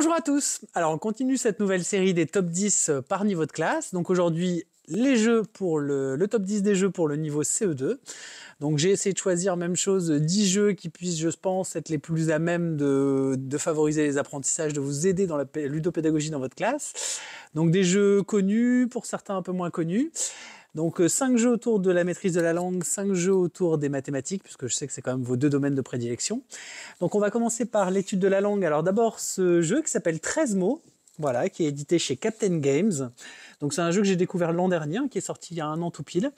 Bonjour à tous Alors on continue cette nouvelle série des top 10 euh, par niveau de classe. Donc aujourd'hui les jeux pour le, top 10 des jeux pour le niveau CE2. Donc j'ai essayé de choisir même chose 10 euh, jeux qui puissent je pense être les plus à même de, de favoriser les apprentissages, de vous aider dans la ludopédagogie dans votre classe. Donc des jeux connus, pour certains un peu moins connus. Donc 5 euh, jeux autour de la maîtrise de la langue, 5 jeux autour des mathématiques, puisque je sais que c'est quand même vos deux domaines de prédilection. Donc on va commencer par l'étude de la langue. Alors d'abord ce jeu qui s'appelle 13 mots, voilà, qui est édité chez Captain Games. Donc c'est un jeu que j'ai découvert l'an dernier, hein, qui est sorti il y a un an tout pile.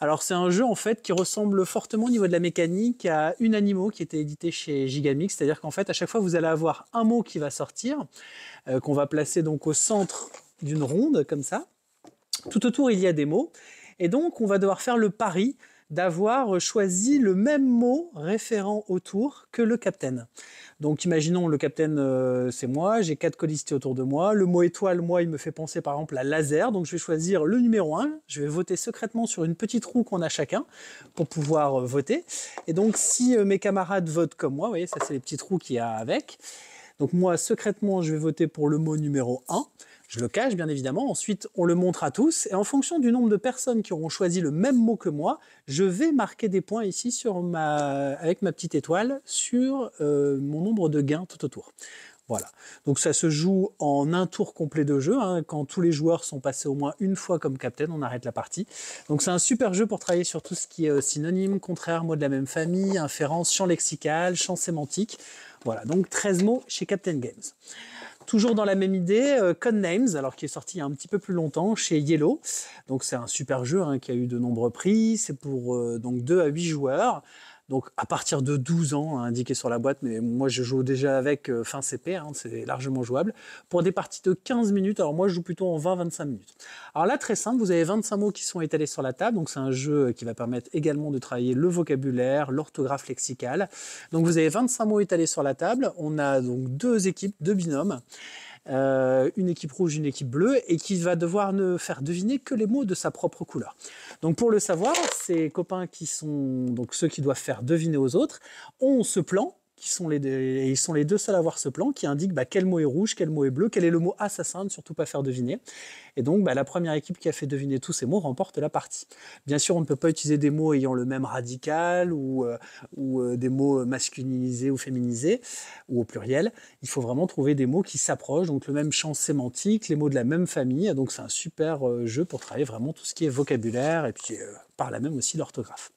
Alors c'est un jeu en fait qui ressemble fortement au niveau de la mécanique à Animaux, qui était édité chez Gigamix, c'est-à-dire qu'en fait à chaque fois vous allez avoir un mot qui va sortir, euh, qu'on va placer donc au centre d'une ronde comme ça. Tout autour il y a des mots et donc, on va devoir faire le pari d'avoir choisi le même mot référent autour que le capitaine. Donc imaginons le capitaine euh, c'est moi, j'ai quatre colistiers autour de moi, le mot étoile moi il me fait penser par exemple à laser, donc je vais choisir le numéro 1, je vais voter secrètement sur une petite roue qu'on a chacun pour pouvoir euh, voter. Et donc si euh, mes camarades votent comme moi, vous voyez ça c'est les petites roues qu'il y a avec, donc moi secrètement je vais voter pour le mot numéro 1, je le cache, bien évidemment. Ensuite, on le montre à tous. Et en fonction du nombre de personnes qui auront choisi le même mot que moi, je vais marquer des points ici avec ma petite étoile sur euh, mon nombre de gains tout autour. Voilà. Donc ça se joue en un tour complet de jeu. Hein. Quand tous les joueurs sont passés au moins une fois comme captain, on arrête la partie. Donc c'est un super jeu pour travailler sur tout ce qui est euh, synonyme, contraire, mots de la même famille, inférence, champ lexical, champ sémantique. Voilà, donc 13 mots chez Captain Games. Toujours dans la même idée, euh, Codenames, alors qui est sorti il y a un petit peu plus longtemps chez Yellow. Donc c'est un super jeu hein, qui a eu de nombreux prix. C'est pour euh, donc 2 à 8 joueurs. Donc à partir de 12 ans, hein, indiqué sur la boîte, mais moi je joue déjà avec euh, fin CP, hein, c'est largement jouable, pour des parties de 15 minutes. Alors moi je joue plutôt en 20-25 minutes. Alors là très simple, vous avez 25 mots qui sont étalés sur la table, donc c'est un jeu qui va permettre également de travailler le vocabulaire, l'orthographe lexicale. Donc vous avez 25 mots étalés sur la table, on a donc deux équipes, deux binômes. Euh, une équipe rouge, une équipe bleue, et qui va devoir ne faire deviner que les mots de sa propre couleur. Donc pour le savoir, ces copains qui sont donc ceux qui doivent faire deviner aux autres ont ce plan qui sont les deux, ils sont les deux seuls à avoir ce plan qui indique bah, quel mot est rouge, quel mot est bleu, quel est le mot assassin, ne surtout pas faire deviner. Et donc bah, la première équipe qui a fait deviner tous ces mots remporte la partie. Bien sûr, on ne peut pas utiliser des mots ayant le même radical ou, euh, ou euh, des mots masculinisés ou féminisés ou au pluriel. Il faut vraiment trouver des mots qui s'approchent, donc le même champ sémantique, les mots de la même famille. Donc c'est un super euh, jeu pour travailler vraiment tout ce qui est vocabulaire et puis par là même aussi l'orthographe.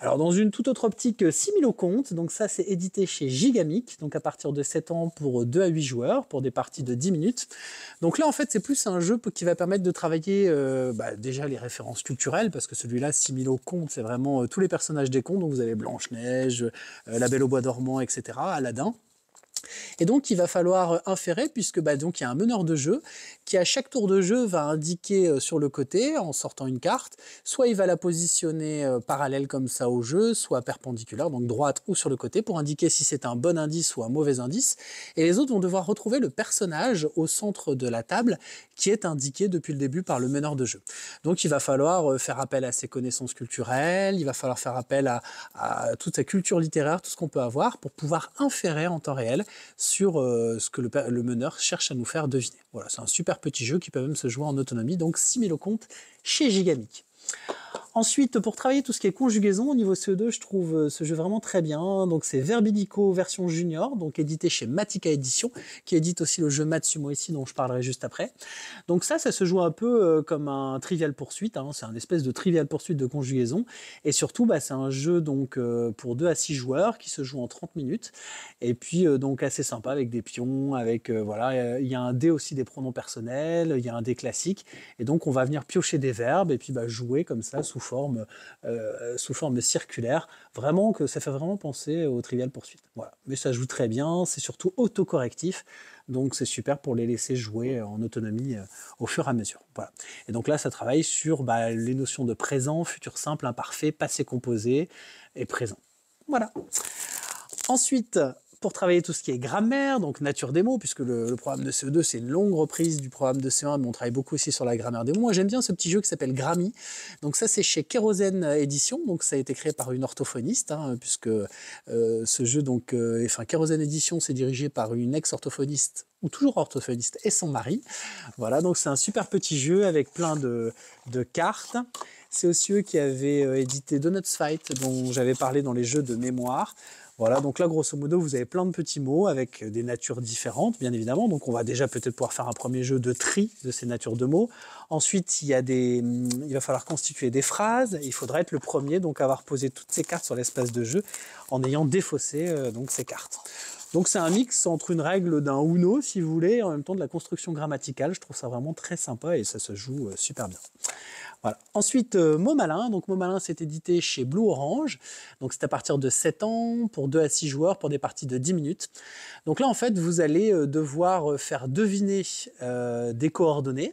Alors dans une toute autre optique, 6000 euh, au compte, donc ça c'est édité chez Gigamic, donc à partir de 7 ans pour 2 euh, à 8 joueurs, pour des parties de 10 minutes. Donc là en fait c'est plus un jeu qui va permettre de travailler euh, bah, déjà les références culturelles, parce que celui-là 6000 au compte c'est vraiment tous les personnages des contes, donc vous avez Blanche-Neige, La Belle au Bois dormant, etc., Aladdin. Et donc, il va falloir euh, inférer, puisque bah, donc, il y a un meneur de jeu qui, à chaque tour de jeu, va indiquer euh, sur le côté, en sortant une carte, soit il va la positionner euh, parallèle comme ça au jeu, soit perpendiculaire, donc droite ou sur le côté, pour indiquer si c'est un bon indice ou un mauvais indice. Et les autres vont devoir retrouver le personnage au centre de la table qui est indiqué depuis le début par le meneur de jeu. Donc, il va falloir faire appel à ses connaissances culturelles, il va falloir faire appel à toute sa culture littéraire, tout ce qu'on peut avoir, pour pouvoir inférer en temps réel sur euh, ce que le, meneur cherche à nous faire deviner. Voilà, c'est un super petit jeu qui peut même se jouer en autonomie, donc 6000 au compte chez Gigamic. Ensuite, pour travailler tout ce qui est conjugaison, au niveau CE2, je trouve euh, ce jeu vraiment très bien. Donc c'est Verbidico version junior, donc édité chez Matica Edition, qui édite aussi le jeu Matsumo ici, dont je parlerai juste après. Donc ça, ça se joue un peu euh, comme un Trivial Poursuite, hein. c'est un espèce de Trivial Poursuite de conjugaison. Et surtout, bah, c'est un jeu donc euh, pour 2 à 6 joueurs qui se joue en 30 minutes. Et puis donc assez sympa avec des pions, avec voilà, il y a un dé aussi des pronoms personnels, il y a un dé classique. Et donc on va venir piocher des verbes et puis bah, jouer comme ça sous euh, sous forme circulaire. Vraiment que ça fait vraiment penser aux Trivial poursuites. Voilà. Mais ça joue très bien, c'est surtout autocorrectif. Donc c'est super pour les laisser jouer en autonomie euh, au fur et à mesure. Voilà. Et donc là, ça travaille sur bah, les notions de présent, futur simple, imparfait, passé composé et présent. Voilà. Ensuite, pour travailler tout ce qui est grammaire, donc nature des mots, puisque le, programme de CE2, c'est une longue reprise du programme de CE1, mais on travaille beaucoup aussi sur la grammaire des mots. j'aime bien ce petit jeu qui s'appelle Grammy. Donc ça, c'est chez Kérosène Édition, donc ça a été créé par une orthophoniste, hein, puisque euh, ce jeu, donc, euh, enfin, Kérosène Édition, c'est dirigé par une ex-orthophoniste ou toujours orthophoniste et son mari. Voilà, donc c'est un super petit jeu avec plein de, cartes. C'est aussi eux qui avaient euh, édité Donuts Fight, dont j'avais parlé dans les jeux de mémoire. Voilà, donc là, grosso modo, vous avez plein de petits mots avec euh, des natures différentes, bien évidemment. Donc, on va déjà peut-être pouvoir faire un premier jeu de tri de ces natures de mots. Ensuite, il, y a des, hmm, il va falloir constituer des phrases. Il faudra être le premier, donc, à avoir posé toutes ces cartes sur l'espace de jeu en ayant défaussé euh, donc ces cartes. Donc c'est un mix entre une règle d'un Uno, si vous voulez, et en même temps de la construction grammaticale. Je trouve ça vraiment très sympa et ça se joue euh, super bien. Voilà. Ensuite, euh, Momalin. Malin. Donc, Mot Malin, c'est édité chez Blue Orange. Donc, c'est à partir de 7 ans, pour 2 à 6 joueurs, pour des parties de 10 minutes. Donc là, en fait, vous allez euh, devoir faire deviner des coordonnées.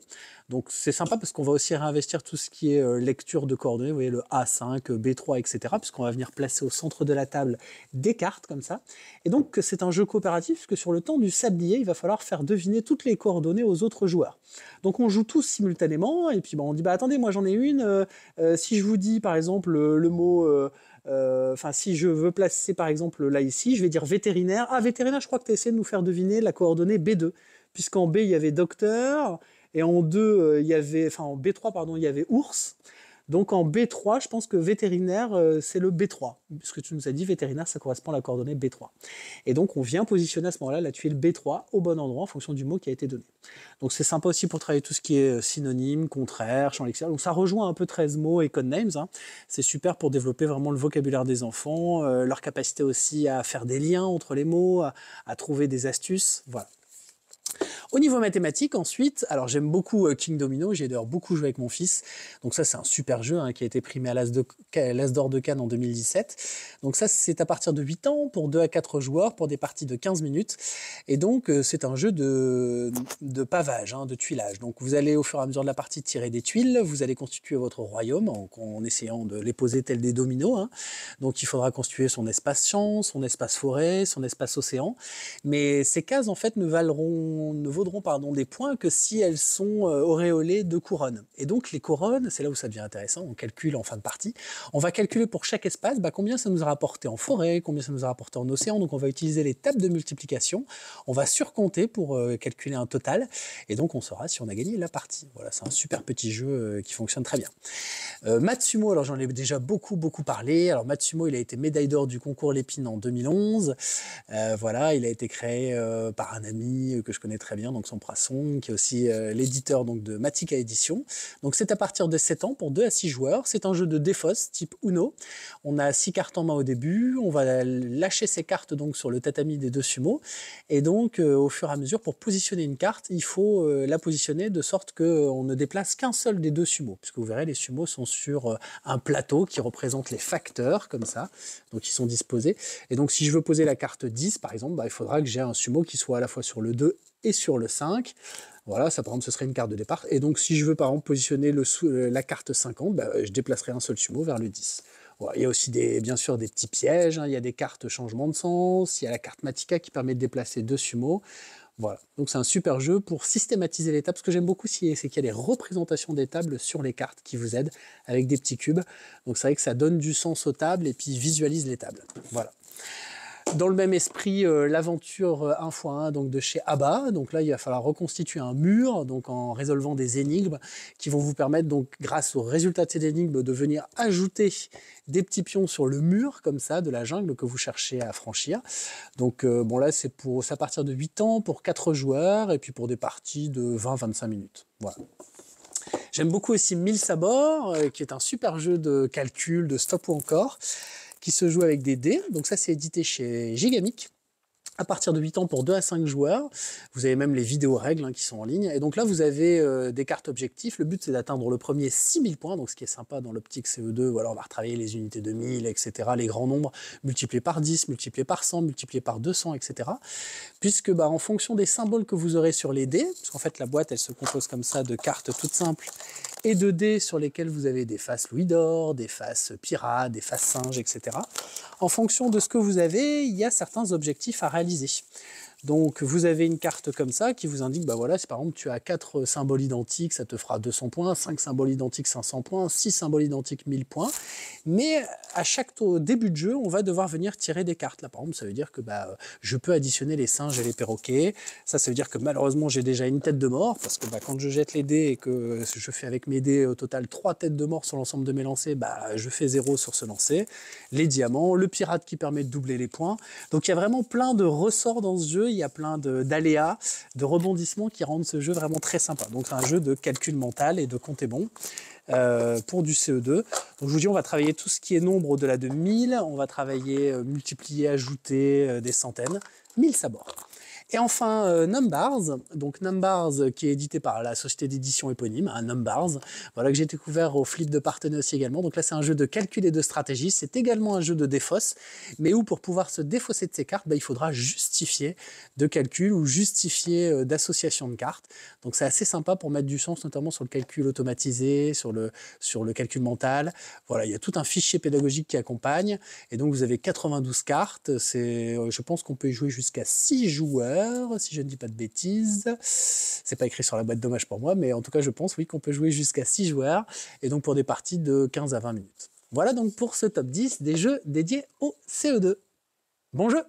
Donc c'est sympa parce qu'on va aussi réinvestir tout ce qui est euh, lecture de coordonnées, vous voyez le A5, B3, etc. Puisqu'on va venir placer au centre de la table des cartes comme ça. Et donc c'est un jeu coopératif parce que sur le temps du sablier, il va falloir faire deviner toutes les coordonnées aux autres joueurs. Donc on joue tous simultanément et puis on dit bah attendez moi j'en ai une. Euh, euh, si je vous dis par exemple le, mot enfin si je veux placer par exemple là ici, je vais dire vétérinaire. Ah vétérinaire, je crois que tu as essayé de nous faire deviner la coordonnée B2, puisqu'en B il y avait docteur, et en deux, euh, il y avait, en B3, pardon, il y avait ours. Donc en B3, je pense que vétérinaire, euh, c'est le B3. Puisque tu nous as dit vétérinaire, ça correspond à la coordonnée B3. Et donc on vient positionner à ce moment-là la tuile B3 au bon endroit en fonction du mot qui a été donné. Donc c'est sympa aussi pour travailler tout ce qui est euh, synonyme, contraire, champ lexical. Donc ça rejoint un peu 13 mots et codenames. Hein. C'est super pour développer vraiment le vocabulaire des enfants, leur capacité aussi à faire des liens entre les mots, à trouver des astuces. Voilà. Au niveau mathématique, ensuite, alors j'aime beaucoup euh, King Domino, j'ai d'ailleurs beaucoup joué avec mon fils. Donc ça, c'est un super jeu hein, qui a été primé à l'As d'Or de, Cannes en 2017. Donc ça, c'est à partir de 8 ans pour 2 à 4 joueurs pour des parties de 15 minutes. Et donc, euh, c'est un jeu de, pavage, hein, de tuilage. Donc vous allez au fur et à mesure de la partie tirer des tuiles, vous allez constituer votre royaume en, essayant de les poser tels des dominos. Hein. Donc il faudra constituer son espace champ, son espace forêt, son espace océan. Mais ces cases, en fait, ne valeront, vaudront pardon, des points que si elles sont euh, auréolées de couronnes. Et donc les couronnes, c'est là où ça devient intéressant, on calcule en fin de partie, on va calculer pour chaque espace bah, combien ça nous a rapporté en forêt, combien ça nous a rapporté en océan, donc on va utiliser les tables de multiplication, on va surcompter pour euh, calculer un total, et donc on saura si on a gagné la partie. Voilà, c'est un super petit jeu euh, qui fonctionne très bien. Matsumo, alors j'en ai déjà beaucoup beaucoup parlé, alors Matsumo il a été médaille d'or du concours Lépine en 2011, voilà, il a été créé par un ami que je connais très bien, donc son Prason qui est aussi euh, l'éditeur donc de Matica Édition. Donc c'est à partir de 7 ans pour 2 à 6 joueurs. C'est un jeu de défausse type Uno. On a 6 cartes en main au début. On va lâcher ces cartes donc sur le tatami des deux sumo. Et donc euh, au fur et à mesure, pour positionner une carte, il faut euh, la positionner de sorte qu'on ne déplace qu'un seul des deux sumo. Puisque vous verrez, les sumo sont sur un plateau qui représente les facteurs comme ça. Donc ils sont disposés. Et donc si je veux poser la carte 10 par exemple, bah, il faudra que j'ai un sumo qui soit à la fois sur le 2 et sur le 5. Voilà, ça par ce serait une carte de départ. Et donc, si je veux par exemple positionner le, euh, la carte 50, bah, je déplacerai un seul sumo vers le 10. il y a aussi des, bien sûr des petits pièges, hein. il y a des cartes changement de sens, il y a la carte Matica qui permet de déplacer deux sumo. Voilà, donc c'est un super jeu pour systématiser les tables. Ce que j'aime beaucoup, c'est qu'il y a des représentations des tables sur les cartes qui vous aident avec des petits cubes. Donc c'est vrai que ça donne du sens aux tables et puis visualise les tables. Voilà. Dans le même esprit, euh, l'aventure 1x1 euh, donc de chez ABBA. Donc là, il va falloir reconstituer un mur donc en résolvant des énigmes qui vont vous permettre, donc, grâce aux résultats de ces énigmes, de venir ajouter des petits pions sur le mur, comme ça, de la jungle que vous cherchez à franchir. Donc, euh, bon, là, c'est pour à partir de 8 ans, pour 4 joueurs, et puis pour des parties de 20-25 minutes. Voilà. J'aime beaucoup aussi 1000 sabords, qui est un super jeu de calcul, de stop ou encore se joue avec des dés. Donc ça, c'est édité chez Gigamic à partir de 8 ans pour 2 à 5 joueurs. Vous avez même les vidéos règles hein, qui sont en ligne. Et donc là, vous avez euh, des cartes objectifs. Le but, c'est d'atteindre le premier 6000 points. Donc ce qui est sympa dans l'optique CE2, voilà, on va retravailler les unités de 1000 etc., les grands nombres, multipliés par 10, multipliés par 100, multipliés par 200, etc. Puisque bah, en fonction des symboles que vous aurez sur les dés, en fait, la boîte, elle se compose comme ça de cartes toutes simples et de dés sur lesquels vous avez des faces louis d'or, des faces pirates, des faces singes, etc. En fonction de ce que vous avez, il y a certains objectifs à réaliser. Donc vous avez une carte comme ça qui vous indique, bah voilà, si par exemple tu as 4 symboles identiques, ça te fera 200 points, 5 symboles identiques, 500 points, 6 symboles identiques, 1000 points. Mais à chaque début de jeu, on va devoir venir tirer des cartes. Là, par exemple, ça veut dire que bah, euh, je peux additionner les singes et les perroquets. Ça, ça veut dire que malheureusement, j'ai déjà une tête de mort, parce que bah, quand je jette les dés et que je fais avec mes dés au total trois têtes de mort sur l'ensemble de mes lancers, bah, je fais zéro sur ce lancer. Les diamants, le pirate qui permet de doubler les points. Donc il y a vraiment plein de ressorts dans ce jeu, il y a plein d'aléas, de, rebondissements qui rendent ce jeu vraiment très sympa. Donc c'est un jeu de calcul mental et de compter bon. Euh, pour du ce 2 Donc je vous dis, on va travailler tout ce qui est nombre au-delà de 1000, on va travailler euh, multiplier, ajouter euh, des centaines, 1000 sabords. Et enfin, euh, Numbars, donc Numbars euh, qui est édité par la société d'édition éponyme, un hein, Numbars, voilà que j'ai découvert au Flip de partenaires aussi également. Donc là, c'est un jeu de calcul et de stratégie. C'est également un jeu de défausse, mais où pour pouvoir se défausser de ses cartes, bah, il faudra justifier de calcul ou justifier euh, d'association de cartes. Donc c'est assez sympa pour mettre du sens, notamment sur le calcul automatisé, sur le, sur le calcul mental. Voilà, il y a tout un fichier pédagogique qui accompagne. Et donc vous avez 92 cartes. C'est, je pense qu'on peut y jouer jusqu'à 6 joueurs si je ne dis pas de bêtises. C'est pas écrit sur la boîte, dommage pour moi, mais en tout cas, je pense, oui, qu'on peut jouer jusqu'à 6 joueurs, et donc pour des parties de 15 à 20 minutes. Voilà donc pour ce top 10 des jeux dédiés au CO2. E bon jeu